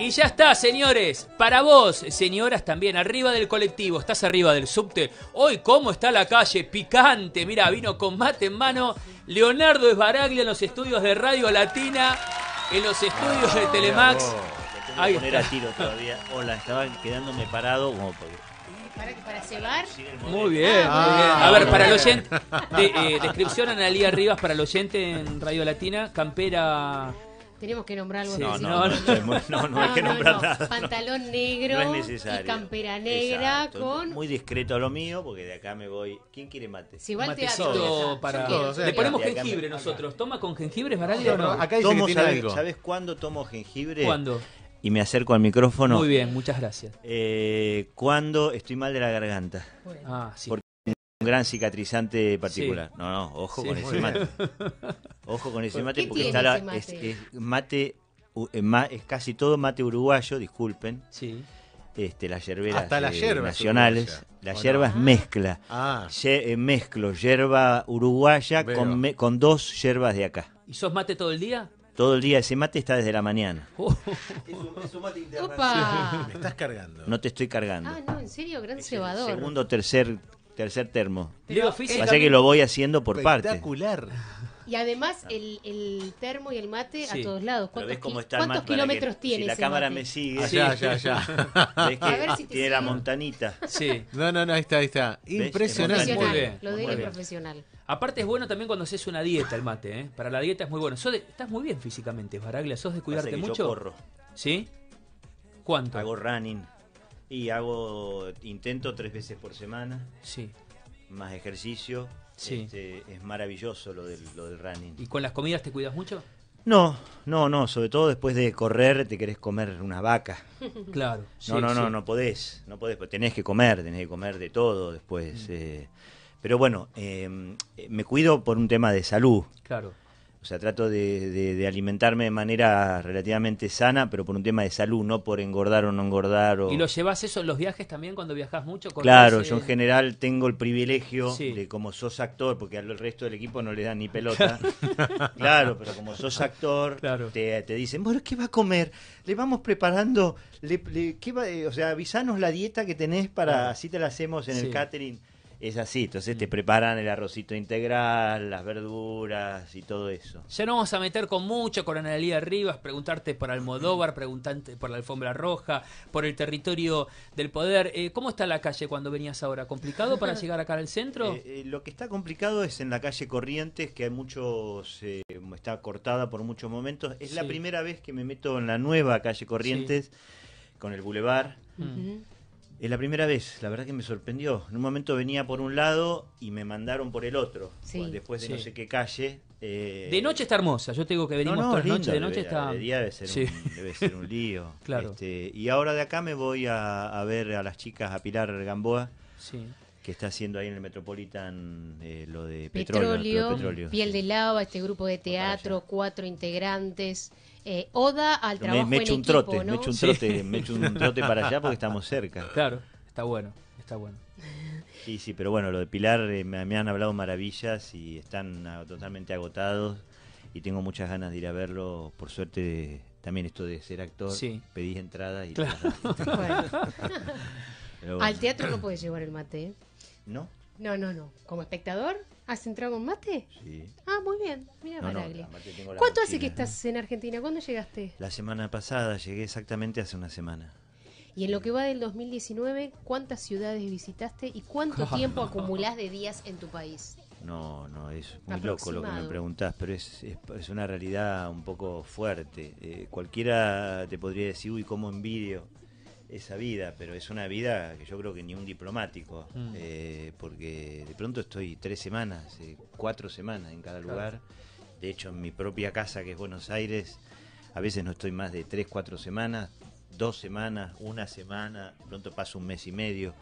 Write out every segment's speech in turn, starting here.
Y ya está, señores. Para vos, señoras también, arriba del colectivo, estás arriba del subte. Hoy, ¿cómo está la calle? Picante. Mira, vino con mate en mano Leonardo Esbaraglia en los estudios de Radio Latina, en los estudios de ah, Telemax. Ahí poner a tiro todavía. Hola, estaba quedándome parado ¿Para, para cebar? Ah, muy bien, muy bien. A ver, para el oyente. De, eh, descripción Analía Rivas para el oyente en Radio Latina. Campera tenemos que nombrar algo. no, no, no, hay que nombrar nada. Pantalón negro y campera negra con... Muy discreto lo mío, porque de acá me voy... ¿Quién quiere mate? Si va Para... Le ponemos jengibre nosotros. ¿Toma con jengibre, Baraldi, Acá dice ¿Sabes cuándo tomo jengibre? ¿Cuándo? y me acerco al micrófono. Muy bien, muchas gracias. Eh, cuando estoy mal de la garganta. Ah, sí. Un gran cicatrizante particular. No, no, ojo con ese mate. Ojo con ese mate porque está la, Es, mate eh, es casi todo mate uruguayo, disculpen. Sí. Este, las yerberas Hasta las eh, nacionales. La yerba es ah. mezcla. Ah. Eh, mezclo hierba uruguaya con, con, dos yerbas de acá. ¿Y sos mate todo el día? Todo el día, ese mate está desde la mañana. Oh. Es, un, mate internacional. Opa. Me estás cargando. No te estoy cargando. Ah, no, en serio, gran cebador. segundo, tercer, Tercer termo. Pero que lo voy haciendo por parte. Espectacular. Y además el, termo y el mate a todos lados. ¿Cuántos, kilómetros tiene? Si la cámara me sigue. Allá, ah, ya. ya, que tiene la montanita. Sí. No, no, no, ahí está, ahí está. Impresionante. Lo de profesional. Aparte es bueno también cuando haces una dieta el mate, ¿eh? Para la dieta es muy bueno. estás muy bien físicamente, Baraglia. ¿Sos de cuidarte mucho? Yo ¿Sí? ¿Cuánto? Hago running. Y hago, intento tres veces por semana. Sí. Más ejercicio. Sí. Este, es maravilloso lo del, lo del running. ¿Y con las comidas te cuidas mucho? No, no, no, sobre todo después de correr te querés comer una vaca. Claro. No, no, no, no podés, no podés, pues tenés que comer, tenés que comer de todo después. Mm. Eh. pero bueno, eh, me cuido por un tema de salud. Claro. O sea, trato de, alimentarme de manera relativamente sana, pero por un tema de salud, no por engordar o no engordar. ¿Y lo llevas eso en los viajes también cuando viajas mucho? Claro, yo en general tengo el privilegio de como sos actor, porque al resto del equipo no le dan ni pelota. claro, pero como sos actor, te, dicen, bueno, ¿qué va a comer? Le vamos preparando, ¿qué va? Eh, o sea, avisanos la dieta que tenés para, así te la hacemos en el catering es así, entonces te mm. preparan el arrocito integral, las verduras y todo eso. Ya no vamos a meter con mucho con Analía Rivas, preguntarte por Almodóvar, mm. preguntarte por la alfombra roja, por el territorio del poder. Eh, ¿Cómo está la calle cuando venías ahora? ¿Complicado para llegar acá al centro? Eh, eh, lo que está complicado es en la calle Corrientes, que hay muchos, está cortada por muchos momentos. Es la primera vez que me meto en la nueva calle Corrientes con el bulevar. Mm. Es la primera vez, la verdad que me sorprendió. En un momento venía por un lado y me mandaron por el otro, después de no sé qué calle. Eh, de noche está hermosa, yo tengo que venir. no, no, de noche está... De día debe ser, un, debe ser un lío. claro. Este, y ahora de acá me voy a, ver a las chicas, a Pilar Gamboa, que está haciendo ahí en el Metropolitan eh, lo de petróleo, petróleo, petróleo piel de lava, este grupo de teatro, cuatro integrantes. Eh, oda al trabajo me, un Me echo un trote, me echo un trote para allá porque estamos cerca. Claro, está bueno, está bueno. Sí, sí, pero bueno, lo de Pilar eh, me, han hablado maravillas y están totalmente agotados y tengo muchas ganas de ir a verlo. Por suerte, también esto de ser actor, pedís entrada y... Al teatro no puedes llevar el mate. ¿eh? ¿No? No, no, no. Como espectador, ¿Has entrado con mate? Sí. Ah, muy bien. Mira, ¿Cuánto hace que estás en Argentina? ¿Cuándo llegaste? La semana pasada, llegué exactamente hace una semana. Y en lo que va del 2019, ¿cuántas ciudades visitaste y cuánto tiempo acumulás de días en tu país? No, no, es muy loco lo que me preguntás, pero es, es, una realidad un poco fuerte. Eh, cualquiera te podría decir, uy, cómo envidio esa vida, pero es una vida que yo creo que ni un diplomático, mm. eh, porque de pronto estoy tres semanas, eh, cuatro semanas en cada lugar. De hecho, en mi propia casa, que es Buenos Aires, a veces no estoy más de tres, cuatro semanas, dos semanas, una semana, de pronto paso un mes y medio.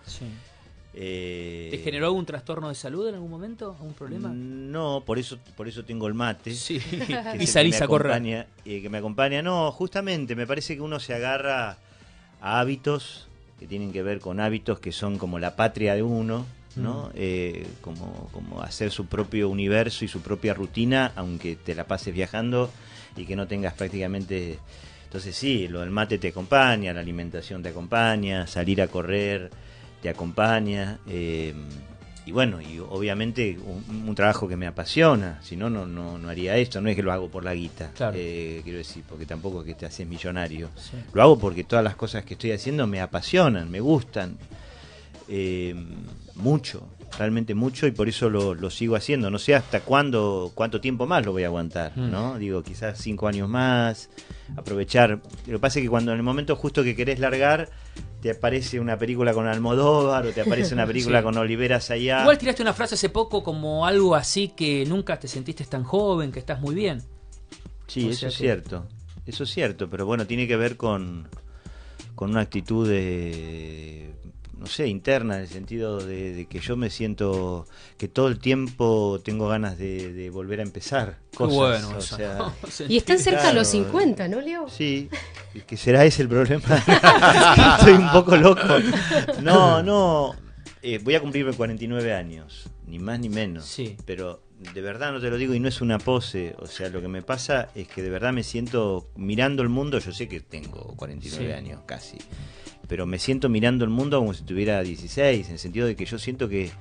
Eh, ¿Te generó algún trastorno de salud en algún momento? ¿Algún problema? No, por eso, por eso tengo el mate. y Salisa a y que me acompaña. No, justamente, me parece que uno se agarra hábitos que tienen que ver con hábitos que son como la patria de uno, ¿no? Mm. Eh, como, como, hacer su propio universo y su propia rutina, aunque te la pases viajando y que no tengas prácticamente... Entonces sí, lo del mate te acompaña, la alimentación te acompaña, salir a correr te acompaña. Eh, y bueno, y obviamente un, trabajo que me apasiona, si no, no, no, haría esto, no es que lo hago por la guita, eh, quiero decir, porque tampoco es que te haces millonario, lo hago porque todas las cosas que estoy haciendo me apasionan, me gustan, eh, mucho, realmente mucho y por eso lo, sigo haciendo. No sé hasta cuándo, cuánto tiempo más lo voy a aguantar, mm. ¿no? Digo, quizás cinco años más, aprovechar. Lo que pasa es que cuando en el momento justo que querés largar, te aparece una película con Almodóvar o te aparece una película con Olivera allá Igual tiraste una frase hace poco como algo así que nunca te sentiste tan joven, que estás muy bien. Sí, eso es cierto. Eso es cierto, pero bueno, tiene que ver con, con una actitud de no sé, interna, en el sentido de, que yo me siento que todo el tiempo tengo ganas de, volver a empezar cosas. y están cerca los 50, ¿no, Leo? Sí, que será ese el problema. Estoy un poco loco. No, no, eh, voy a cumplirme 49 años, ni más ni menos. Sí. Pero de verdad no te lo digo y no es una pose, o sea, lo que me pasa es que de verdad me siento mirando el mundo, yo sé que tengo 49 años casi, pero me siento mirando el mundo como si tuviera 16, en el sentido de que yo siento que,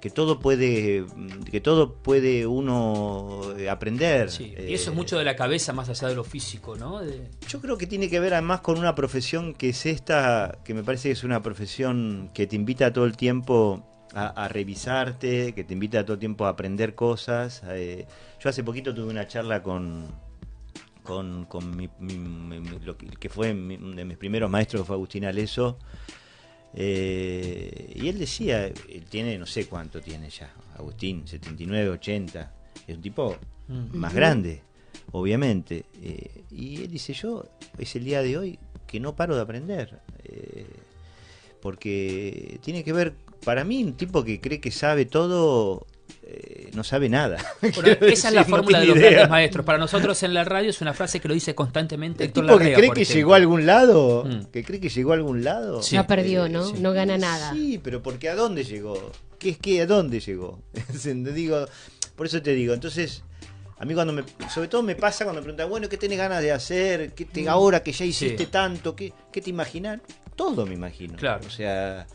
que todo puede que todo puede uno aprender sí, y eh, eso es mucho de la cabeza más allá de lo físico no yo creo que tiene que ver además con una profesión que es esta que me parece que es una profesión que te invita todo el tiempo a, revisarte, que te invita a todo tiempo a aprender cosas. Eh, yo hace poquito tuve una charla con, con, con que, fue de mis primeros maestros, fue Agustín Aleso. Eh, y él decía, él tiene, no sé cuánto tiene ya, Agustín, 79, 80, es un tipo mm. más grande, obviamente. Eh, y él dice, yo es el día de hoy que no paro de aprender, porque tiene que ver para mí, un tipo que cree que sabe todo, eh, no sabe nada. esa es la fórmula de los grandes maestros. Para nosotros en la radio es una frase que lo dice constantemente. El tipo mm. que cree que llegó a algún lado, que cree que llegó a algún lado. Ya perdió, ¿no? No gana nada. Sí, pero ¿por qué? ¿a dónde llegó? ¿Qué es que a dónde llegó? digo, por eso te digo, entonces... A mí cuando me, sobre todo me pasa cuando me preguntan, bueno, ¿qué tenés ganas de hacer? ¿Qué te, mm. ahora que ya hiciste tanto, ¿qué, ¿qué te imaginas? Todo me imagino. Claro. O sea,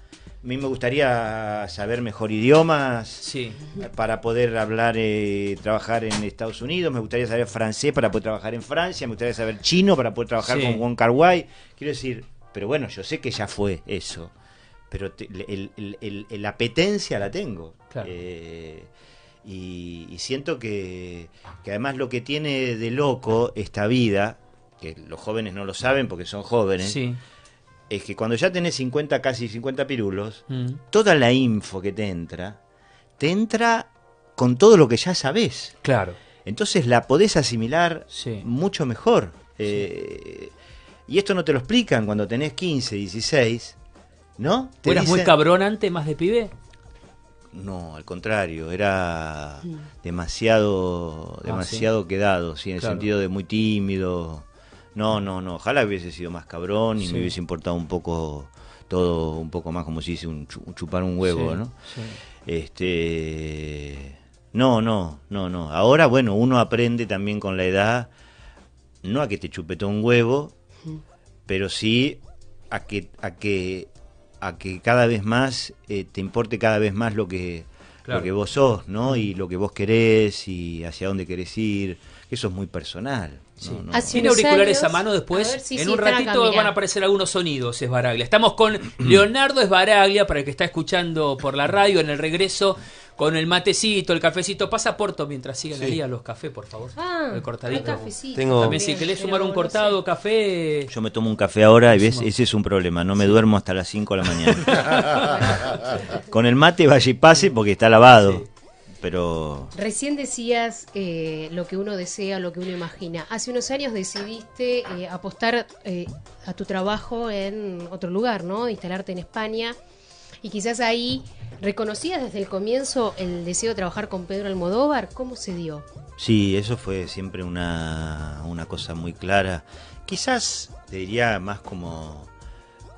a mí me gustaría saber mejor idiomas para poder hablar, eh, trabajar en Estados Unidos. Me gustaría saber francés para poder trabajar en Francia. Me gustaría saber chino para poder trabajar con Juan Kar Quiero decir, pero bueno, yo sé que ya fue eso. Pero la apetencia la tengo. Eh, y, siento que, que además lo que tiene de loco esta vida, que los jóvenes no lo saben porque son jóvenes. Sí es que cuando ya tenés 50, casi 50 pirulos, mm. toda la info que te entra, te entra con todo lo que ya sabes Claro. Entonces la podés asimilar mucho mejor. Eh, y esto no te lo explican cuando tenés 15, 16, ¿no? ¿Te ¿Eras muy cabrón antes, más de pibe? No, al contrario, era mm. demasiado, ah, demasiado quedado, sí, en el sentido de muy tímido. No, no, no. Ojalá hubiese sido más cabrón y me hubiese importado un poco todo, un poco más, como si dice, un chupar un huevo, ¿no? Este. No, no, no, no. Ahora, bueno, uno aprende también con la edad, no a que te chupetó un huevo, pero sí a que, a que, a que cada vez más eh, te importe cada vez más lo que, lo que vos sos, ¿no? Y lo que vos querés y hacia dónde querés ir. Eso es muy personal. Sí. Tiene auriculares a mano después. en un ratito van a aparecer algunos sonidos, Esbaraglia. Estamos con Leonardo Esbaraglia, para el que está escuchando por la radio en el regreso, con el matecito, el cafecito. Pasa Porto mientras sigan ahí a los cafés, por favor. Ah, el cortadito. Tengo... También si querés sumar un cortado café. Yo me tomo un café ahora y ves, ese es un problema. No me duermo hasta las 5 de la mañana. con el mate vaya y pase porque está lavado pero... Recién decías eh, lo que uno desea, lo que uno imagina. Hace unos años decidiste eh, apostar eh, a tu trabajo en otro lugar, ¿no? Instalarte en España. Y quizás ahí reconocías desde el comienzo el deseo de trabajar con Pedro Almodóvar. ¿Cómo se dio? Sí, eso fue siempre una, una cosa muy clara. Quizás te diría más como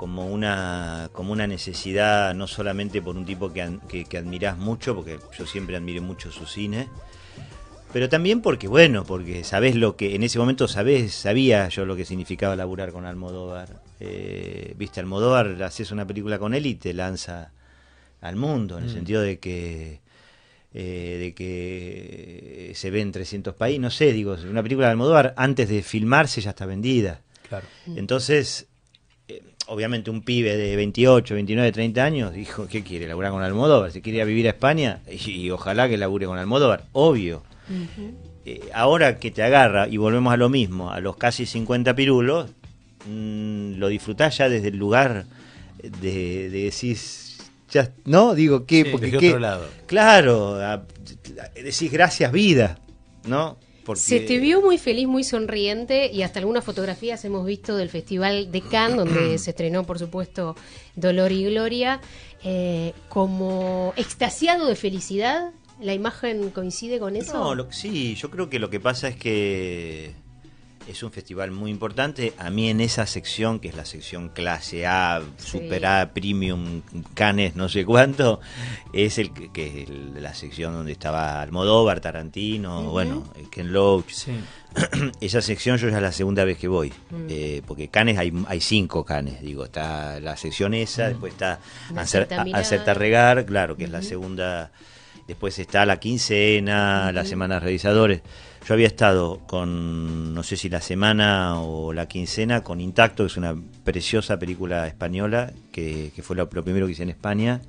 como una, como una necesidad, no solamente por un tipo que, que, admirás mucho, porque yo siempre admiro mucho su cine, pero también porque, bueno, porque sabés lo que, en ese momento sabés, sabía yo lo que significaba laburar con Almodóvar. Eh, viste, Almodóvar, haces una película con él y te lanza al mundo, en el mm. sentido de que... Eh, de que eh, se ve en 300 países, no sé, digo, una película de Almodóvar antes de filmarse ya está vendida. Claro. Entonces, obviamente un pibe de 28, 29, 30 años, dijo, ¿qué quiere? ¿Laburar con Almodóvar? Si quería vivir a España? Y, ojalá que labure con Almodóvar, obvio. Eh, ahora que te agarra, y volvemos a lo mismo, a los casi 50 pirulos, mm, lo disfrutás ya desde el lugar de, decir, Ya, no, digo, ¿qué? Porque, Claro, decís gracias vida, ¿no? Se te vio muy feliz, muy sonriente y hasta algunas fotografías hemos visto del Festival de Cannes, donde se estrenó, por supuesto, Dolor y Gloria, eh, como extasiado de felicidad. ¿La imagen coincide con eso? No, sí, yo creo que lo que pasa es que es un festival muy importante. A mí en esa sección, que es la sección clase A, super A, premium, canes, no sé cuánto, es el que es la sección donde estaba Almodóvar, Tarantino, bueno, Ken Loach. esa sección yo ya es la segunda vez que voy, mm. eh, porque canes hay, cinco canes, digo, está la sección esa, mm. después está Acerta Regar, claro, que es la segunda, después está la quincena, las semanas revisadores. Yo había estado con, no sé si la semana o la quincena, con Intacto, que es una preciosa película española, que, fue lo, primero que hice en España.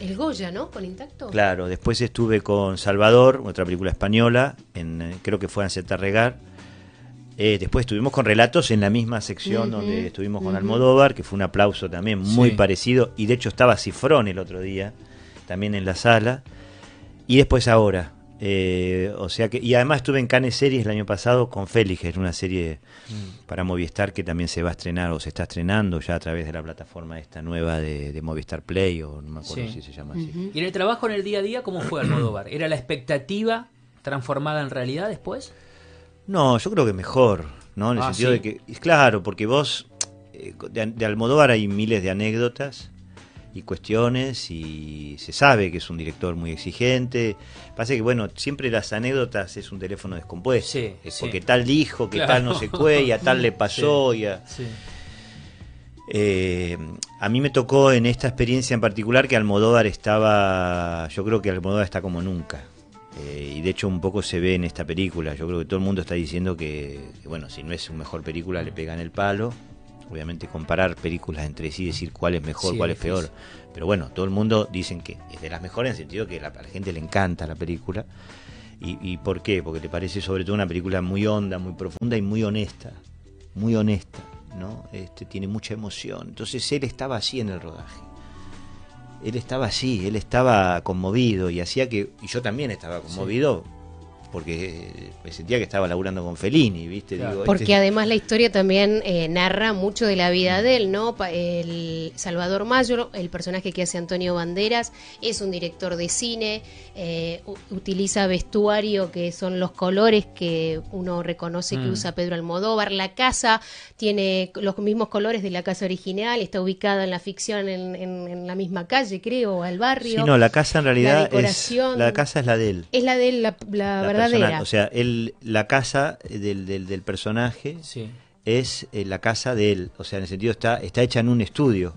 El Goya, ¿no? Con Intacto. Claro, después estuve con Salvador, otra película española, en, eh, creo que fue Anceta Regar. Eh, después estuvimos con relatos en la misma sección donde estuvimos con Almodóvar, que fue un aplauso también muy parecido. Y de hecho estaba Cifrón el otro día, también en la sala. Y después ahora, eh, o sea que, y además estuve en Cannes Series el año pasado con Félix, en una serie mm. para Movistar que también se va a estrenar o se está estrenando ya a través de la plataforma esta nueva de, Movistar Play o no me acuerdo si se llama así. ¿Y en el trabajo en el día a día cómo fue Almodóvar? ¿Era la expectativa transformada en realidad después? No, yo creo que mejor, ¿no? En el ah, sentido de que, claro, porque vos, eh, de Almodóvar hay miles de anécdotas cuestiones y se sabe que es un director muy exigente. Pasa que, bueno, siempre las anécdotas es un teléfono descompuesto. Eh, porque tal dijo, que tal no se fue, y a tal le pasó. Eh, a... mí me tocó en esta experiencia en particular que Almodóvar estaba, yo creo que Almodóvar está como nunca. Eh, y de hecho un poco se ve en esta película. Yo creo que todo el mundo está diciendo que, bueno, si no es un mejor película le pegan el palo obviamente comparar películas entre sí, decir cuál es mejor, cuál es, peor. Pero bueno, todo el mundo dicen que es de las mejores en el sentido que la, a la gente le encanta la película. ¿Y, por qué? Porque te parece sobre todo una película muy honda, muy profunda y muy honesta. Muy honesta, ¿no? Este, tiene mucha emoción. Entonces él estaba así en el rodaje él estaba así, él estaba conmovido y hacía que, y yo también estaba conmovido, porque me pues, sentía que estaba laburando con Fellini, ¿viste? porque este además la historia también eh, narra mucho de la vida de él, ¿no? El Salvador Mayor, el personaje que hace Antonio Banderas, es un director de cine, eh, utiliza vestuario que son los colores que uno reconoce que mm. usa Pedro Almodóvar, la casa tiene los mismos colores de la casa original, está ubicada en la ficción en, la misma calle, creo, al barrio. Sí, no, la casa en realidad es... La casa es la de él. Es la de o sea, él, la casa eh, del, del, personaje es eh, la casa de él. O sea, en el sentido está, está hecha en un estudio.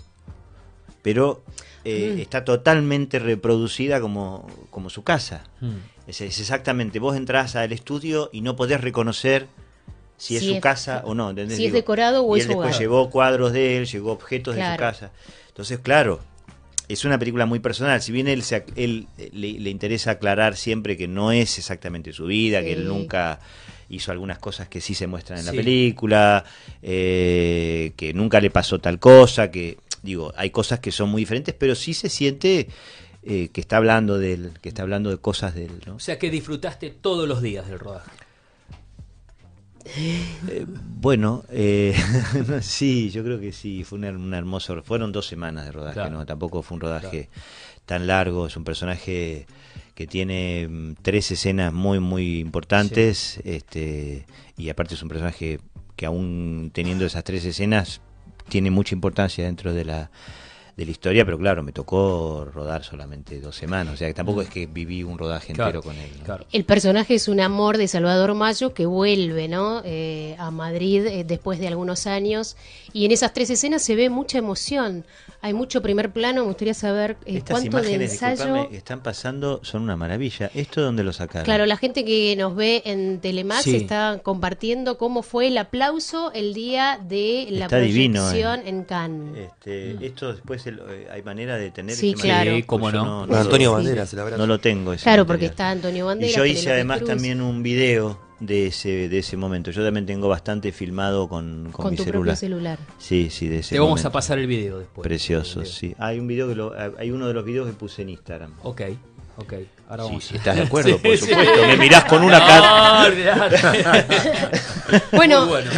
Pero eh, mm. está totalmente reproducida como, su casa. Mm. Es, exactamente, vos entras al estudio y no podés reconocer si, es su casa o no. Si es decorado o es él después llevó cuadros de él, llevó objetos de su casa. Entonces, claro, es una película muy personal. Si bien él, se, él eh, le, interesa aclarar siempre que no es exactamente su vida, que él nunca hizo algunas cosas que sí se muestran en la película, eh, que nunca le pasó tal cosa, que digo, hay cosas que son muy diferentes, pero sí se siente eh, que está hablando del, que está hablando de cosas él, ¿no? O sea que disfrutaste todos los días del rodaje. Eh, bueno, eh, sí, yo creo que sí, fue una, fueron dos semanas de rodaje, ¿no? Tampoco fue un rodaje tan largo, es un personaje que tiene mm, tres escenas muy, muy importantes, este, y aparte es un personaje que aún teniendo esas tres escenas, tiene mucha importancia dentro de la de la historia, pero claro, me tocó rodar solamente dos semanas, o sea que tampoco es que viví un rodaje entero con él. El personaje es un amor de Salvador Mayo que vuelve ¿no? Eh, a Madrid eh, después de algunos años y en esas tres escenas se ve mucha emoción, hay mucho primer plano, me gustaría saber eh, cuánto de ensayo... están pasando, son una maravilla, ¿esto dónde lo sacaron? Claro, la gente que nos ve en Telemax está compartiendo cómo fue el aplauso el día de la proyección en Cannes. Este, esto después eh, hay manera de tener sí, cómo no. Antonio Banderas, sí. No lo tengo. Ese claro, porque está Antonio Banderas. Y yo hice además también un video de ese, de ese momento. Yo también tengo bastante filmado con, con, con mi tu celular. celular. Sí, sí, de ese Te vamos a pasar el video después. Precioso, sí. Hay un video que lo, eh, hay uno de los videos que puse en Instagram. Ok. Ok, ahora vamos. Sí, estás de acuerdo, por supuesto. Me mirás con una cara. bueno, bueno.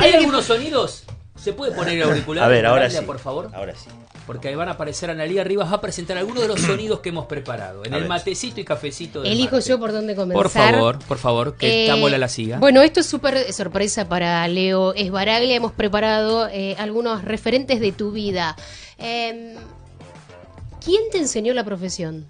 ¿Hay algunos sonidos? ¿Se puede poner el auricular? ahora sí. Por favor. Ahora sí. Porque ahí van a aparecer Analia, Rivas, va a presentar algunos de los sonidos que hemos preparado. En el matecito y cafecito. de. Elijo yo por dónde comenzar. Por favor, por favor, que eh, esta la siga. Bueno, esto es súper sorpresa para Leo Esbaraglia. Hemos preparado eh, algunos referentes de tu vida. Em, ¿Quién te enseñó la profesión?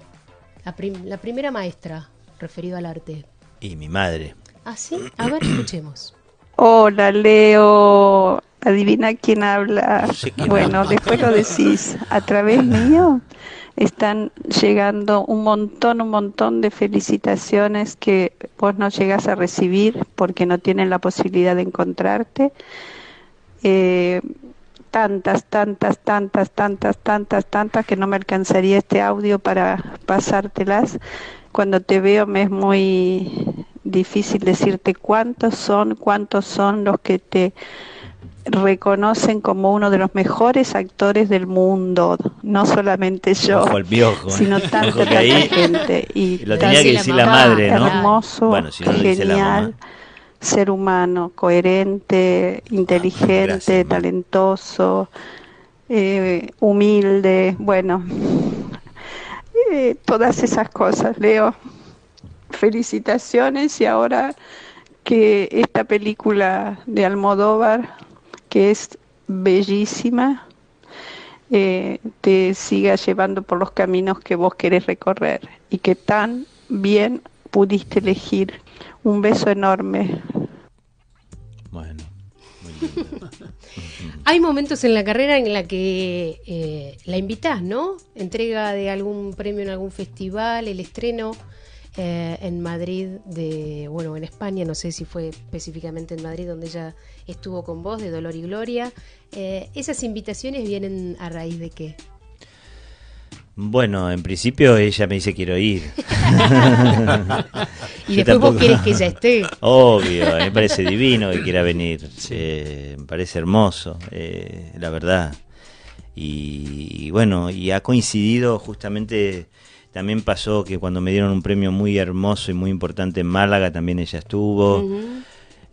La, primera maestra, referida al arte. Y mi madre. ¿Ah, sí? A ver, escuchemos. Hola, Leo. Adivina quién habla. bueno, después lo decís. A través mío están llegando un montón, un montón de felicitaciones que vos no llegas a recibir porque no tienen la posibilidad de encontrarte. Eh, tantas, tantas, tantas, tantas, tantas, tantas que no me alcanzaría este audio para pasártelas. Cuando te veo me es muy difícil decirte cuántos son, cuántos son los que te reconocen como uno de los mejores actores del mundo, no solamente yo, sino tanta, gente. Y lo tenía que decir la madre, Hermoso, genial, ser humano, coherente, inteligente, talentoso, eh, humilde, bueno, eh, todas esas cosas, Leo. Felicitaciones y ahora que esta película de Almodóvar que es bellísima, eh, te siga llevando por los caminos que vos querés recorrer y que tan bien pudiste elegir. Un beso enorme. Bueno. Hay momentos en la carrera en la que eh, la invitás, ¿no? Entrega de algún premio en algún festival, el estreno. Eh, en Madrid, de, bueno, en España, no sé si fue específicamente en Madrid donde ella estuvo con vos, de Dolor y Gloria. Eh, ¿Esas invitaciones vienen a raíz de qué? Bueno, en principio ella me dice quiero ir. y después tampoco... vos quieres que ella esté. Obvio, me parece divino que quiera venir. me parece hermoso, eh, la verdad. y, bueno, y ha coincidido justamente también pasó que cuando me dieron un premio muy hermoso y muy importante en Málaga, también ella estuvo.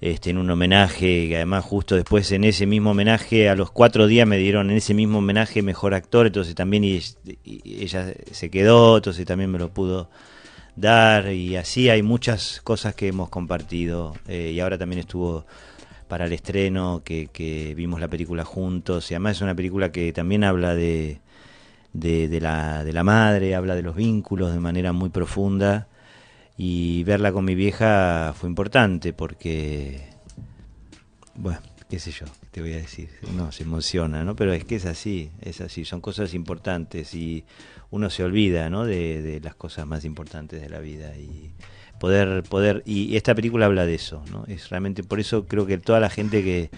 Este, en un homenaje, que además justo después en ese mismo homenaje, a los cuatro días me dieron en ese mismo homenaje mejor actor, entonces también ella se quedó, entonces también me lo pudo dar y así hay muchas cosas que hemos compartido eh, y ahora también estuvo para el estreno que, que, vimos la película juntos y además es una película que también habla de, de, la, de la madre, habla de los vínculos de manera muy profunda y verla con mi vieja fue importante porque, bueno, qué sé yo, te voy a decir, uno se emociona, ¿no? Pero es que es así, es así, son cosas importantes y uno se olvida, ¿no? De, de las cosas más importantes de la vida y poder, poder, y esta película habla de eso, ¿no? Es realmente, por eso creo que toda la gente que,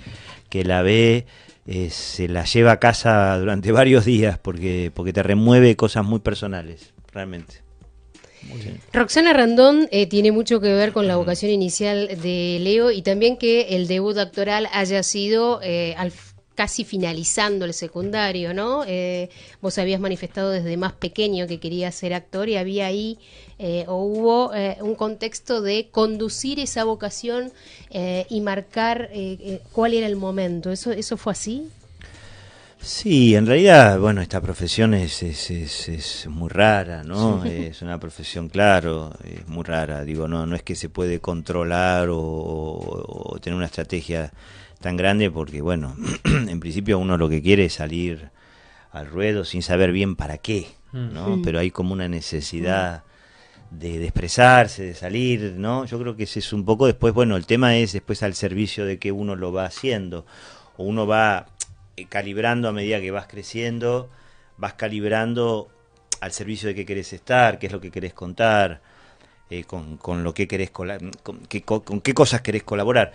que la ve eh, se la lleva a casa durante varios días porque, porque te remueve cosas muy personales, realmente. Roxana Randón eh, tiene mucho que ver con la vocación inicial de Leo y también que el debut actoral haya sido eh, al casi finalizando el secundario, ¿no? Eh, vos habías manifestado desde más pequeño que querías ser actor y había ahí eh, o hubo eh, un contexto de conducir esa vocación y marcar cuál era el momento. ¿Eso, ¿Eso fue así? Sí, en realidad, bueno, esta profesión es, es, muy rara, ¿no? Es una profesión, claro, es muy rara. Digo, no, no es que se puede controlar o tener una estrategia tan grande porque, bueno, en principio uno lo que quiere es salir al ruedo sin saber bien para qué, mm. ¿no? Pero hay como una necesidad de, expresarse, de salir, ¿no? Yo creo que ese es un poco después, bueno, el tema es después al servicio de que uno lo va haciendo, o uno va eh, calibrando a medida que vas creciendo, vas calibrando al servicio de qué querés estar, qué es lo que querés contar, eh, con, con, lo que querés con, qué cosas querés colaborar.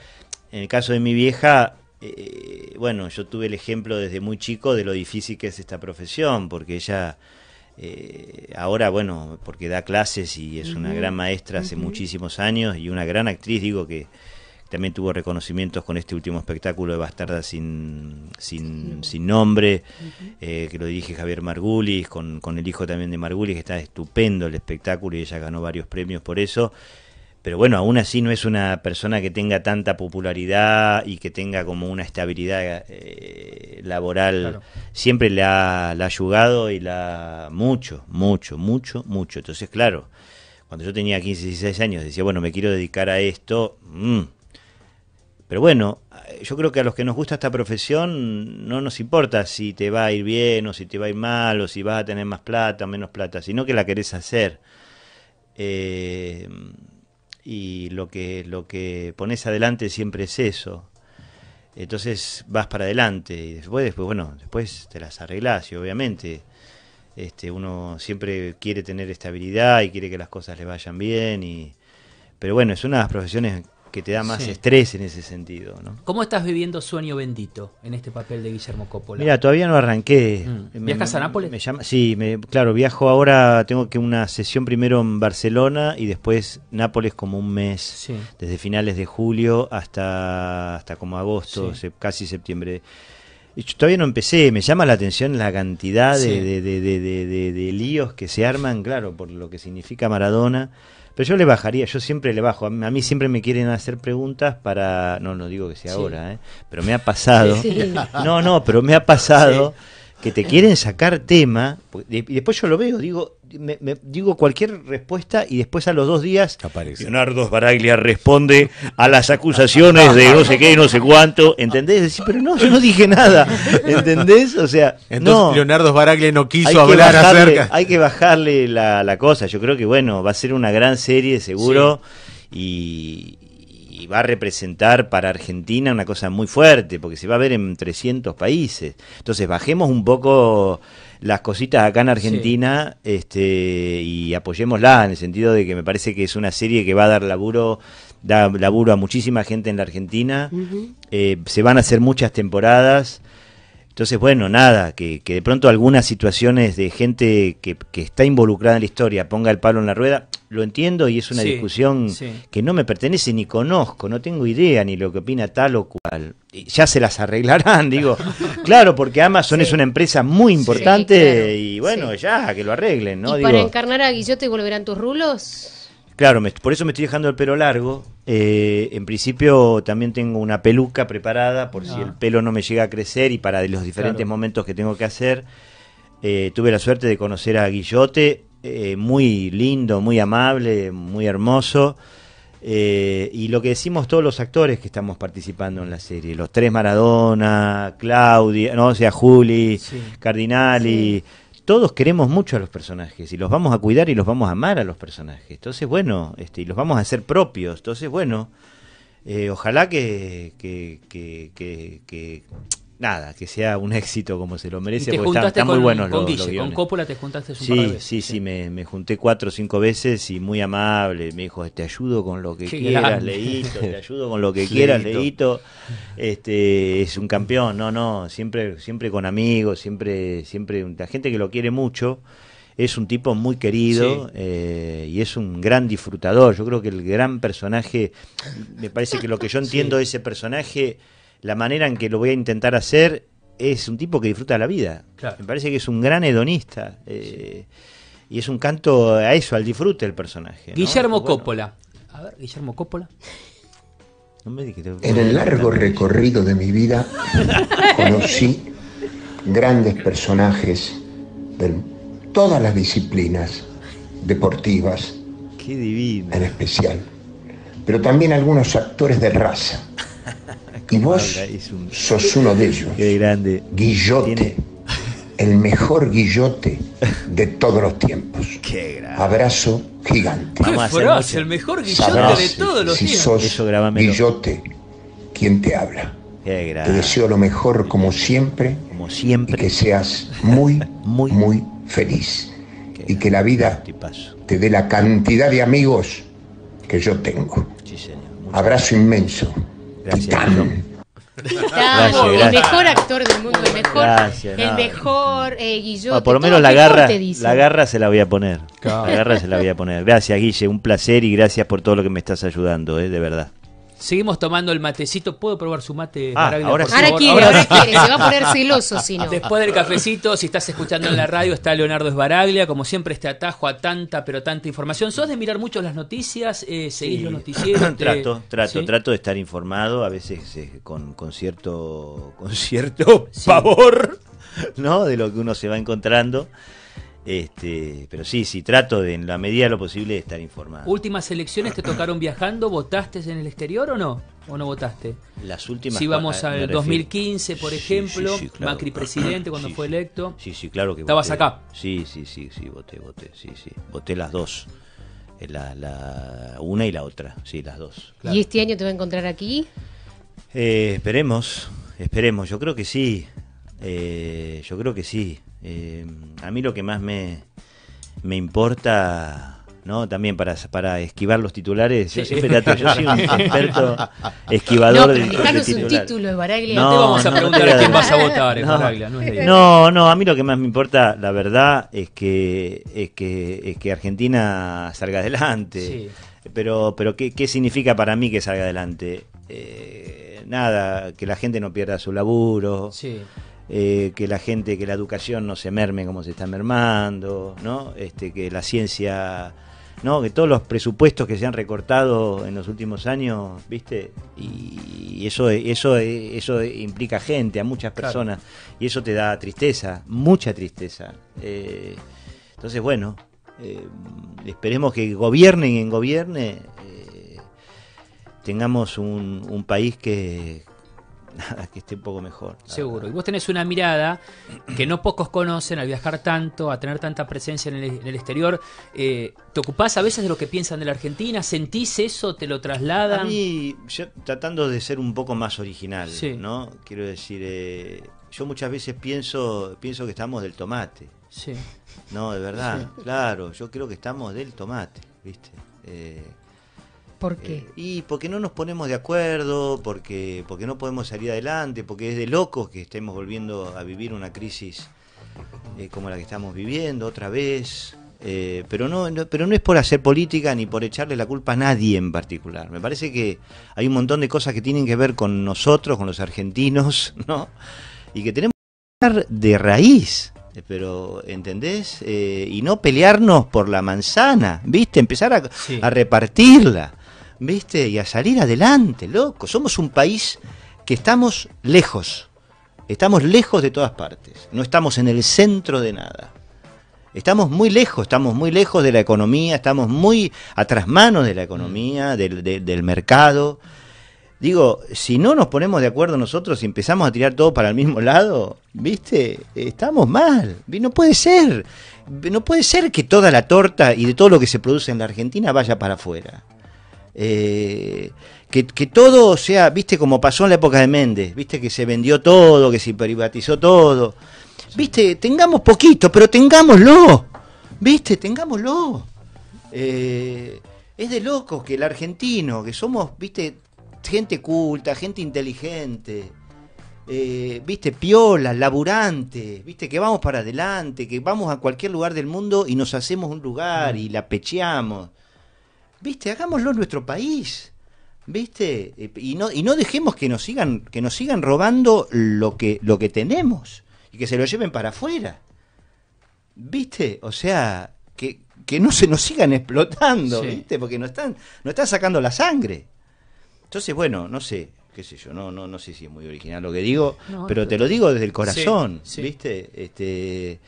En el caso de mi vieja, eh, bueno, yo tuve el ejemplo desde muy chico de lo difícil que es esta profesión, porque ella eh, ahora, bueno, porque da clases y es una gran maestra hace muchísimos años y una gran actriz, digo que también tuvo reconocimientos con este último espectáculo de Bastarda sin, nombre, eh, que lo dirige Javier Margulis, con, con el hijo también de Margulis, que está estupendo el espectáculo y ella ganó varios premios por eso pero bueno, aún así no es una persona que tenga tanta popularidad y que tenga como una estabilidad eh, laboral. Siempre la, ha ayudado y la mucho, mucho, mucho, mucho. Entonces, claro, cuando yo tenía 15, 16 años decía, bueno, me quiero dedicar a esto. Mm. Pero bueno, yo creo que a los que nos gusta esta profesión no nos importa si te va a ir bien o si te va a ir mal o si vas a tener más plata o menos plata, sino que la querés hacer. Eh, y lo que, lo que pones adelante siempre es eso. Entonces vas para adelante y después, después bueno, después te las arreglas y obviamente este, uno siempre quiere tener estabilidad y quiere que las cosas le vayan bien y pero bueno, es una de las profesiones que te da más estrés en ese sentido. ¿no? ¿Cómo estás viviendo Sueño Bendito en este papel de Guillermo Coppola? Mira, todavía no arranqué. Mm. ¿Viajas a Nápoles? Me llama, sí, me, claro, viajo ahora, tengo que una sesión primero en Barcelona y después Nápoles como un mes, desde finales de julio hasta, hasta como agosto, casi septiembre. Yo todavía no empecé, me llama la atención la cantidad de, de, de, de líos que se arman, claro, por lo que significa Maradona pero yo le bajaría, yo siempre le bajo. A mí, siempre me quieren hacer preguntas para. No, no digo que sea ahora, ¿eh? pero me ha pasado. No, no, pero me ha pasado que te quieren sacar tema, pues, y después yo lo veo, digo, me, digo cualquier respuesta y después a los dos días Leonardo Baraglia responde a las acusaciones de no sé qué no sé cuánto, ¿entendés? pero no, yo no dije nada, ¿entendés? O sea, Entonces, no, Leonardo Baraglia no quiso hablar acerca. Hay que bajarle la, cosa, yo creo que bueno, va a ser una gran serie seguro y, va a representar para Argentina una cosa muy fuerte, porque se va a ver en 300 países. Entonces, bajemos un poco las cositas acá en Argentina este, y apoyémosla, en el sentido de que me parece que es una serie que va a dar laburo, da laburo a muchísima gente en la Argentina. Eh, se van a hacer muchas temporadas. Entonces, bueno, nada, que, de pronto algunas situaciones de gente que, que, está involucrada en la historia ponga el palo en la rueda, lo entiendo y es una discusión que no me pertenece ni conozco, no tengo idea ni lo que opina tal o cual. Ya se las arreglarán, digo. claro, porque Amazon es una empresa muy importante y bueno, ya, que lo arreglen, ¿no? para encarnar a Guillote volverán tus rulos? Claro, por eso me estoy dejando el pelo largo. Eh, en principio también tengo una peluca preparada por si ah. el pelo no me llega a crecer y para los diferentes momentos que tengo que hacer. Eh, tuve la suerte de conocer a Guillote eh, muy lindo, muy amable, muy hermoso. Eh, y lo que decimos todos los actores que estamos participando en la serie, los tres Maradona, Claudia, no, o sea, Juli, Cardinali, todos queremos mucho a los personajes y los vamos a cuidar y los vamos a amar a los personajes. Entonces, bueno, este, y los vamos a hacer propios. Entonces, bueno, eh, ojalá que nada, que sea un éxito como se lo merece, porque están está muy buenos los, Guille, Con Coppola te juntaste un sí, Sí, sí, me, junté cuatro o cinco veces y muy amable. Me dijo, te ayudo con lo que quieras, leíto, te ayudo con lo que quieras, Leito. Este, es un campeón, no, no, siempre, siempre con amigos, siempre, siempre, la gente que lo quiere mucho. Es un tipo muy querido eh, y es un gran disfrutador. Yo creo que el gran personaje, me parece que lo que yo entiendo de ese personaje la manera en que lo voy a intentar hacer es un tipo que disfruta la vida. Me parece que es un gran hedonista. Eh, y es un canto a eso, al disfrute del personaje. Guillermo Coppola. A ver, Guillermo Coppola. en el largo recorrido de mi vida conocí grandes personajes de todas las disciplinas deportivas. Qué divino. En especial. Pero también algunos actores de raza Y vos sos uno de ellos. grande. Guillote. El mejor guillote de todos los tiempos. Qué grande. Abrazo gigante. Vamos el mejor guillote de todos los si Sos guillote, quien te habla. Qué grande. Te deseo lo mejor como siempre. Como siempre. Y que seas muy, muy, muy feliz. y que la vida te dé la cantidad de amigos que yo tengo. Abrazo inmenso. Gracias. el mejor actor del mundo, el mejor, mejor eh, ah, por lo menos la garra, la garra se la voy a poner. La garra se la voy a poner. Gracias, Guille, un placer y gracias por todo lo que me estás ayudando, eh, de verdad. Seguimos tomando el matecito. ¿Puedo probar su mate? Ah, ahora, quiere, ahora quiere. Se va a poner celoso si no. Después del cafecito, si estás escuchando en la radio, está Leonardo Esbaraglia. Como siempre, este atajo a tanta, pero tanta información. ¿Sos de mirar mucho las noticias? Eh, ¿Seguís los noticieros? trato, trato, trato de estar informado. A veces eh, con, cierto, con cierto pavor, ¿no? De lo que uno se va encontrando. Este, pero sí, sí, trato de en la medida de lo posible de estar informado. ¿Últimas elecciones te tocaron viajando? ¿Votaste en el exterior o no? ¿O no votaste? Las últimas. Si vamos al 2015, por ejemplo, Macri presidente cuando fue electo. Sí, sí, claro que Estabas acá. Sí, sí, sí, sí, voté, voté, sí, sí. Voté las dos. Eh, la, la una y la otra, sí, las dos. ¿Y este año te va a encontrar aquí? Eh, esperemos, esperemos. Yo creo que sí. Eh, yo creo que sí. Eh, a mí lo que más me, me importa, ¿no? También para, esquivar los titulares, yo soy un experto esquivador no, de, un título Baraglia. No, te vamos a preguntar a quién vas a votar, no, no, a mí lo que más me importa, la verdad, es que, es que, que Argentina salga adelante. Pero, pero ¿qué, significa para mí que salga adelante? Eh, nada, que la gente no pierda su laburo, sí. Eh, que la gente, que la educación no se merme como se está mermando, ¿no? Este, que la ciencia, ¿no? Que todos los presupuestos que se han recortado en los últimos años, ¿viste? Y eso, eso, eso implica gente, a muchas personas, y eso te da tristeza, mucha tristeza. Eh, entonces, bueno, eh, esperemos que gobiernen en gobierne, tengamos un país que nada, que esté un poco mejor. Seguro. Y vos tenés una mirada que no pocos conocen al viajar tanto, a tener tanta presencia en el, exterior. Eh, ¿Te ocupás a veces de lo que piensan de la Argentina? ¿Sentís eso? ¿Te lo trasladan? A mí, yo tratando de ser un poco más original, ¿no? Quiero decir, eh, yo muchas veces pienso, pienso que estamos del tomate. Sí. No, de verdad, claro, yo creo que estamos del tomate, ¿viste? Eh, ¿Por eh, qué? y porque no nos ponemos de acuerdo, porque, porque no podemos salir adelante, porque es de locos que estemos volviendo a vivir una crisis eh, como la que estamos viviendo otra vez. Eh, pero, no, pero no es por hacer política ni por echarle la culpa a nadie en particular. Me parece que hay un montón de cosas que tienen que ver con nosotros, con los argentinos, ¿no? Y que tenemos que hablar de raíz pero ¿entendés? y no pelearnos por la manzana, ¿viste? Empezar a repartirla. ¿viste? Y a salir adelante, loco. Somos un país que estamos lejos. Estamos lejos de todas partes. No estamos en el centro de nada. Estamos muy lejos, estamos muy lejos de la economía, estamos muy atrás manos de la economía, mm. del, mercado. Digo, si no nos ponemos de acuerdo nosotros y empezamos a tirar todo para el mismo lado, ¿viste? Estamos mal. No puede ser. No puede ser que toda la torta y de todo lo que se produce en la Argentina vaya para afuera. Eh, que, todo sea, viste como pasó en la época de Méndez, viste que se vendió todo, que se privatizó todo. Viste, tengamos poquito, pero tengámoslo. Viste, tengámoslo. Eh, es de locos que el argentino, que somos, viste, gente culta, gente inteligente. Eh, viste, piolas, laburantes, viste, que vamos para adelante, que vamos a cualquier lugar del mundo y nos hacemos un lugar mm. y la pecheamos viste, hagámoslo en nuestro país. ¿Viste? Y no, y no dejemos que nos sigan, que nos sigan robando lo que, lo que tenemos y que se lo lleven para afuera. ¿Viste? O sea, que, no se nos sigan explotando, ¿viste? Porque nos están, sacando la sangre. Entonces, bueno, no sé, qué sé yo, no, no, no sé si es muy original lo que digo, pero te lo digo desde el corazón, ¿viste? Este,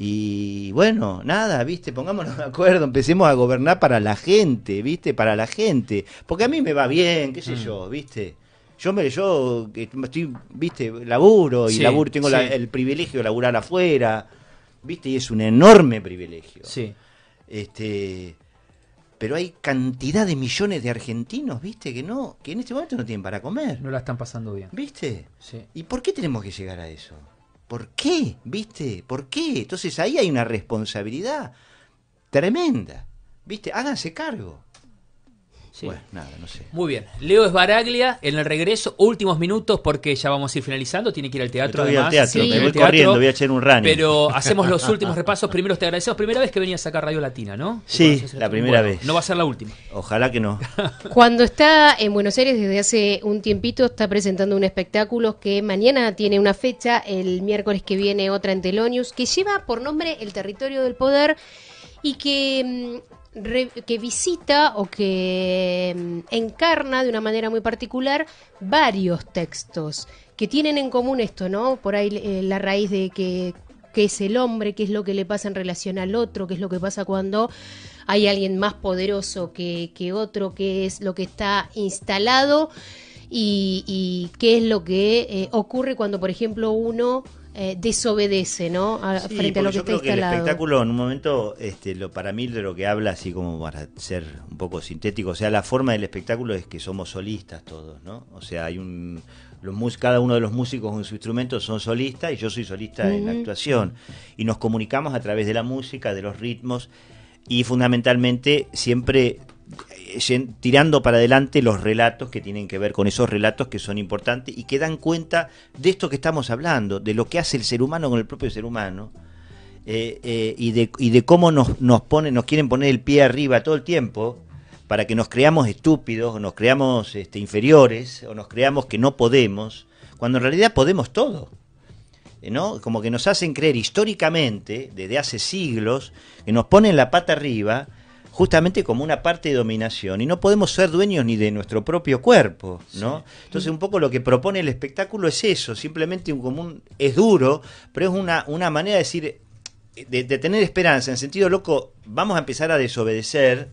y bueno, nada, viste, pongámonos de acuerdo, empecemos a gobernar para la gente, viste, para la gente. Porque a mí me va bien, qué sé mm. yo, viste. Yo me, yo estoy, viste, laburo y laburo, tengo el privilegio de laburar afuera, viste, y es un enorme privilegio. Sí. Este, pero hay cantidad de millones de argentinos, viste, que no, que en este momento no tienen para comer. No la están pasando bien. ¿Viste? Sí. ¿Y por qué tenemos que llegar a eso? ¿Por qué? ¿Viste? ¿Por qué? Entonces ahí hay una responsabilidad tremenda. ¿Viste? Háganse cargo nada, no sé. Muy bien. Leo es Baraglia en el regreso, últimos minutos porque ya vamos a ir finalizando, tiene que ir al teatro. Voy teatro, me voy corriendo, voy a echar un Pero hacemos los últimos repasos. Primero te agradecemos, primera vez que venía a sacar Radio Latina, ¿no? Sí, la primera vez. No va a ser la última. Ojalá que no. Cuando está en Buenos Aires desde hace un tiempito, está presentando un espectáculo que mañana tiene una fecha, el miércoles que viene otra en Telonius, que lleva por nombre El Territorio del Poder y que mm, que visita o que mm, encarna de una manera muy particular varios textos que tienen en común esto, ¿no? Por ahí eh, la raíz de que qué es el hombre, qué es lo que le pasa en relación al otro, qué es lo que pasa cuando hay alguien más poderoso que, otro, qué es lo que está instalado y, qué es lo que eh, ocurre cuando, por ejemplo, uno eh, desobedece, ¿no? sí, frente a lo que yo creo Que el espectáculo, en un momento, este, lo, para mí de lo que habla, así como para ser un poco sintético, o sea, la forma del espectáculo es que somos solistas todos, ¿no? O sea, hay un los, cada uno de los músicos con su instrumento son solistas y yo soy solista en la actuación. Y nos comunicamos a través de la música, de los ritmos y fundamentalmente siempre tirando para adelante los relatos que tienen que ver con esos relatos que son importantes y que dan cuenta de esto que estamos hablando, de lo que hace el ser humano con el propio ser humano. Eh, eh, y, de, cómo nos, nos quieren poner el pie arriba todo el tiempo para que nos creamos estúpidos, o nos creamos este, inferiores, o nos creamos que no podemos, cuando en realidad podemos todo. Eh, ¿no? Como que nos hacen creer históricamente, desde hace siglos, que nos ponen la pata arriba justamente como una parte de dominación y no podemos ser dueños ni de nuestro propio cuerpo, ¿no? Entonces un poco lo que propone el espectáculo es eso, simplemente un común es duro, pero es una, manera de decir, de, tener esperanza, en sentido loco, vamos a empezar a desobedecer,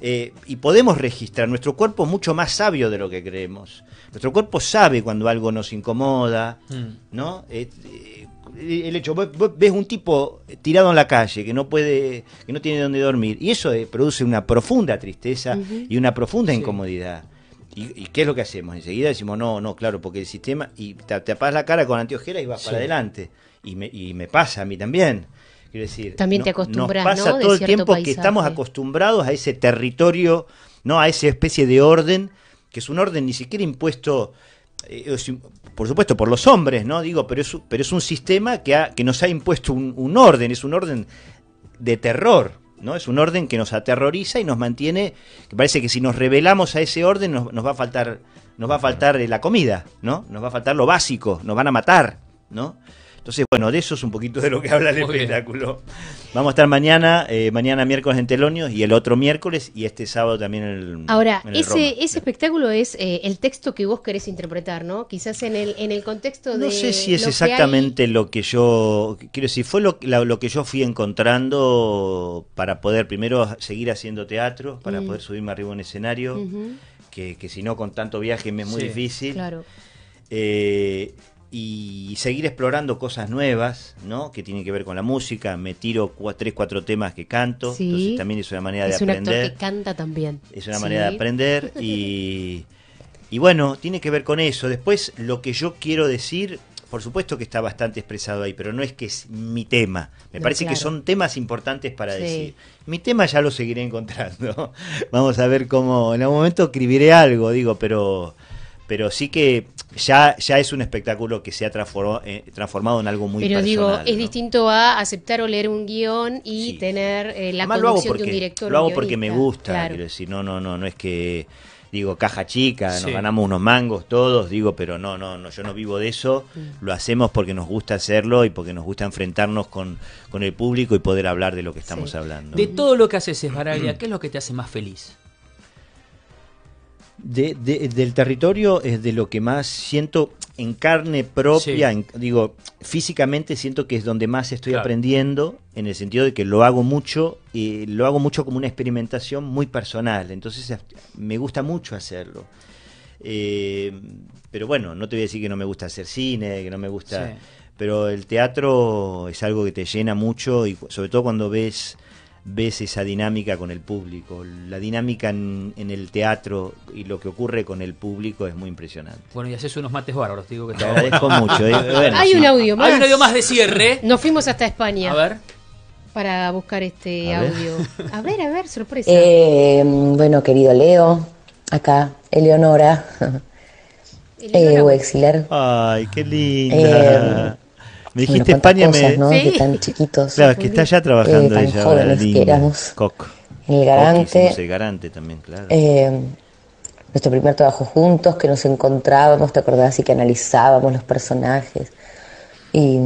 eh, y podemos registrar. Nuestro cuerpo es mucho más sabio de lo que creemos. Nuestro cuerpo sabe cuando algo nos incomoda, mm. ¿no? Eh, eh, el hecho, vos, ves un tipo tirado en la calle que no puede, que no tiene dónde dormir, y eso eh, produce una profunda tristeza y una profunda incomodidad. ¿Y, qué es lo que hacemos? Enseguida decimos, no, no, claro, porque el sistema, y te apagas la cara con antiojera y vas para adelante. Y me, pasa a mí también. Quiero decir, también te acostumbras, nos pasa todo el tiempo que estamos acostumbrados a ese territorio, no a esa especie de orden, que es un orden ni siquiera impuesto, eh, por supuesto, por los hombres, ¿no? Digo, pero es, pero es un sistema que, ha, que nos ha impuesto un, un, orden, es un orden de terror, ¿no? Es un orden que nos aterroriza y nos mantiene, que parece que si nos rebelamos a ese orden nos, nos va a faltar, nos va a faltar eh, la comida, ¿no? Nos va a faltar lo básico, nos van a matar, ¿no? Entonces, bueno, de eso es un poquito de lo que habla el espectáculo. Vamos a estar mañana, eh, mañana miércoles en Telonio, y el otro miércoles y este sábado también en el. Ahora, ese, espectáculo es eh, el texto que vos querés interpretar, ¿no? Quizás en el, en el contexto de. No sé si es exactamente lo que yo. Quiero decir, fue lo, que yo fui encontrando para poder primero seguir haciendo teatro, para mm. poder subirme arriba en un escenario, que, si no con tanto viaje me es muy difícil. Claro. Eh, y seguir explorando cosas nuevas, ¿no? Que tienen que ver con la música. Me tiro tres, cuatro temas que canto. Sí. Entonces también es una manera de aprender. Es que canta también. Es una manera de aprender y, y bueno, tiene que ver con eso. Después, lo que yo quiero decir, por supuesto que está bastante expresado ahí, pero no es que es mi tema. Me parece que son temas importantes para decir. Mi tema ya lo seguiré encontrando. Vamos a ver cómo en algún momento escribiré algo, digo, pero pero sí que ya, ya es un espectáculo que se ha eh, transformado, en algo muy Pero digo, es distinto a aceptar o leer un guión y tener eh, la mano de un director. Lo hago porque me gusta, quiero decir, no, no, no, no es que digo, caja chica, nos ganamos unos mangos todos, digo, pero no, no, no, yo no vivo de eso, mm. lo hacemos porque nos gusta hacerlo y porque nos gusta enfrentarnos con, el público y poder hablar de lo que estamos hablando. De todo lo que haces, Esbaraglia, ¿qué es lo que te hace más feliz? de, del territorio es de lo que más siento en carne propia, digo, físicamente siento que es donde más estoy aprendiendo, en el sentido de que lo hago mucho, y lo hago mucho como una experimentación muy personal, entonces me gusta mucho hacerlo. Eh, pero bueno, no te voy a decir que no me gusta hacer cine, que no me gusta... Pero el teatro es algo que te llena mucho y sobre todo cuando ves ves esa dinámica con el público. La dinámica en, el teatro y lo que ocurre con el público es muy impresionante. Bueno, y haces unos mates bárbaros, te digo que te agradezco mucho. Eh. Hay un audio más. Hay un audio más de cierre. Nos fuimos hasta España. A ver. Para buscar este audio. A ver, a ver, sorpresa. Eh, bueno, querido Leo, acá, Eleonora. Eleonora. Eh, Ay, qué linda. Me dijiste España Que tan chiquitos. Claro, que está ya trabajando eh, éramos. El garante. el garante también, claro. Eh, nuestro primer trabajo juntos, que nos encontrábamos, te acordás, y que analizábamos los personajes. Y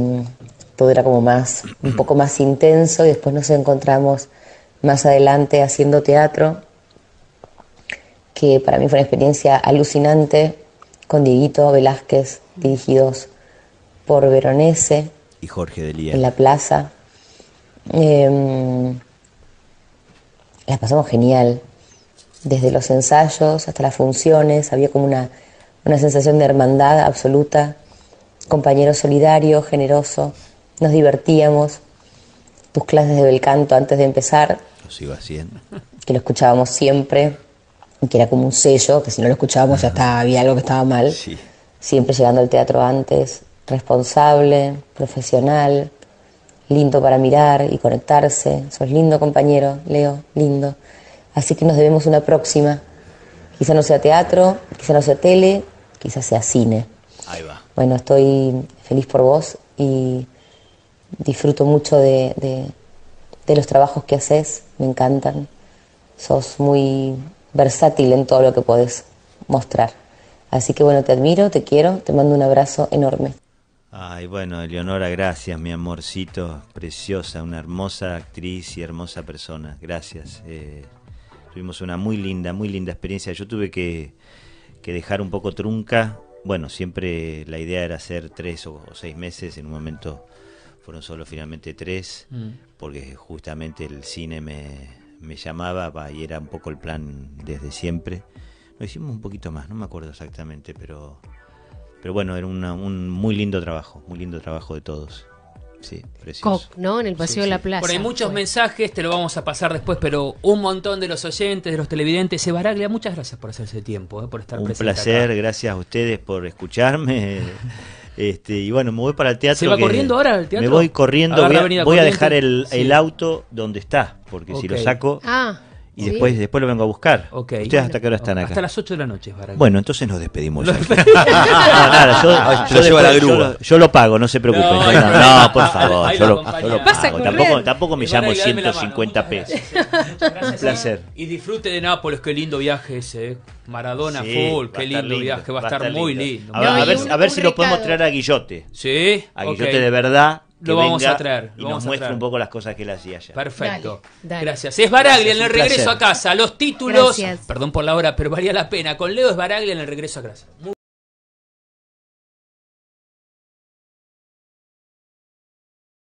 todo era como más, un poco más intenso, y después nos encontramos más adelante haciendo teatro, que para mí fue una experiencia alucinante, con Dieguito Velázquez, dirigidos por Veronese. Y Jorge Delía. En la plaza. Em, ...las pasamos genial. Desde los ensayos hasta las funciones, había como una, una sensación de hermandad absoluta. Compañero solidario, generoso. Nos divertíamos. Tus clases de bel canto antes de empezar. Lo sigo haciendo. Que lo escuchábamos siempre. que era como un sello, que si no lo escuchábamos ya estaba, había algo que estaba mal. Siempre llegando al teatro antes responsable, profesional, lindo para mirar y conectarse. Sos lindo compañero, Leo, lindo. Así que nos debemos una próxima. Quizá no sea teatro, quizá no sea tele, quizá sea cine. Ahí va. Bueno, estoy feliz por vos y disfruto mucho de, de los trabajos que haces, me encantan. Sos muy versátil en todo lo que podés mostrar. Así que bueno, te admiro, te quiero, te mando un abrazo enorme. Ay, bueno, Eleonora, gracias, mi amorcito, preciosa, una hermosa actriz y hermosa persona, gracias. Eh, tuvimos una muy linda, muy linda experiencia. Yo tuve que, dejar un poco trunca. Bueno, siempre la idea era hacer tres o, seis meses, en un momento fueron solo finalmente tres, mm. porque justamente el cine me, llamaba y era un poco el plan desde siempre. Lo hicimos un poquito más, no me acuerdo exactamente, pero pero bueno, era un muy lindo trabajo, muy lindo trabajo de todos. Sí, precioso. ¿no? En el Paseo de la Plaza. Por ahí muchos mensajes, te lo vamos a pasar después, pero un montón de los oyentes, de los televidentes. Baraglia, muchas gracias por hacerse tiempo, eh, por estar un presente. Un placer, gracias a ustedes por escucharme. Este, y bueno, me voy para el teatro. ¿Se va corriendo ahora el teatro? Me voy corriendo, voy, a, dejar el, auto donde está, porque si lo saco, ah. Y después, después lo vengo a buscar. ¿Ustedes hasta qué hora están acá? Hasta las 8 de la noche. Para bueno, entonces nos despedimos. yo, lo pago, no se preocupen. No, por favor. yo lo, pago. Tampoco, tampoco me llamo 150 pesos. Gracias, placer. Y disfrute de Nápoles, qué lindo viaje ese. ¿eh? Maradona Full, qué lindo, viaje, va a estar muy lindo. A, ver, a ver, si lo podemos traer a Guillote. Sí. A Guillote de verdad lo vamos a traer. Y nos muestra un poco las cosas que él hacía allá. Perfecto. Gracias. Es Baraglia en el regreso a casa. Los títulos. Perdón por la hora, pero valía la pena. Con Leo es Baraglia en el regreso a casa.